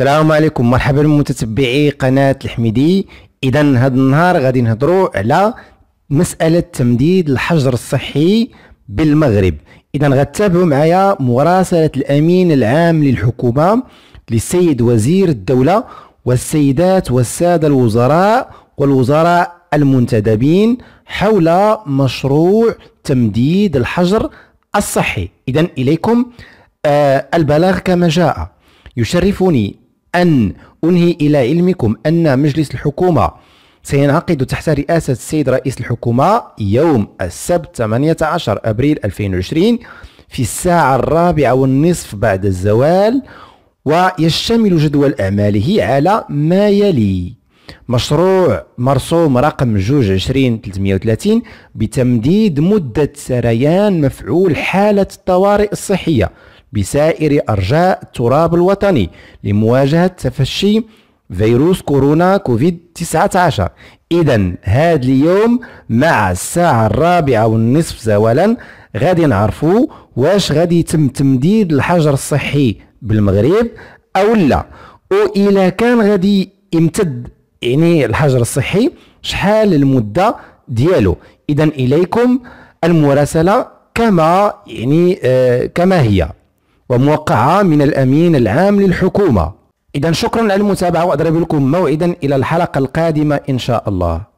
السلام عليكم مرحبا متتبعي قناة الحميدي اذا هذا النهار غادي نهضروا على مسألة تمديد الحجر الصحي بالمغرب اذا غتابعوا معايا مراسلة الامين العام للحكومة للسيد وزير الدولة والسيدات والسادة الوزراء والوزراء المنتدبين حول مشروع تمديد الحجر الصحي اذا اليكم آه، البلاغ كما جاء يشرفني أن أنهي إلى علمكم أن مجلس الحكومة سينعقد تحت رئاسة السيد رئيس الحكومة يوم السبت 18 أبريل 2020 في الساعة الرابعة والنصف بعد الزوال ويشتمل جدول أعماله على ما يلي مشروع مرسوم رقم جوج عشرين وثلاثين بتمديد مدة سريان مفعول حالة الطوارئ الصحية بسائر أرجاء التراب الوطني لمواجهة تفشي فيروس كورونا كوفيد 19 إذا هاد اليوم مع الساعة الرابعة والنصف زوالا غادي نعرفوا واش غادي يتم تمديد الحجر الصحي بالمغرب أو لا وإلا كان غادي يمتد يعني الحجر الصحي شحال المدة ديالو إذا إليكم المراسلة كما يعني آه كما هي وموقعة من الأمين العام للحكومة إذا شكرا على المتابعة وأضرب لكم موعدا إلى الحلقة القادمة إن شاء الله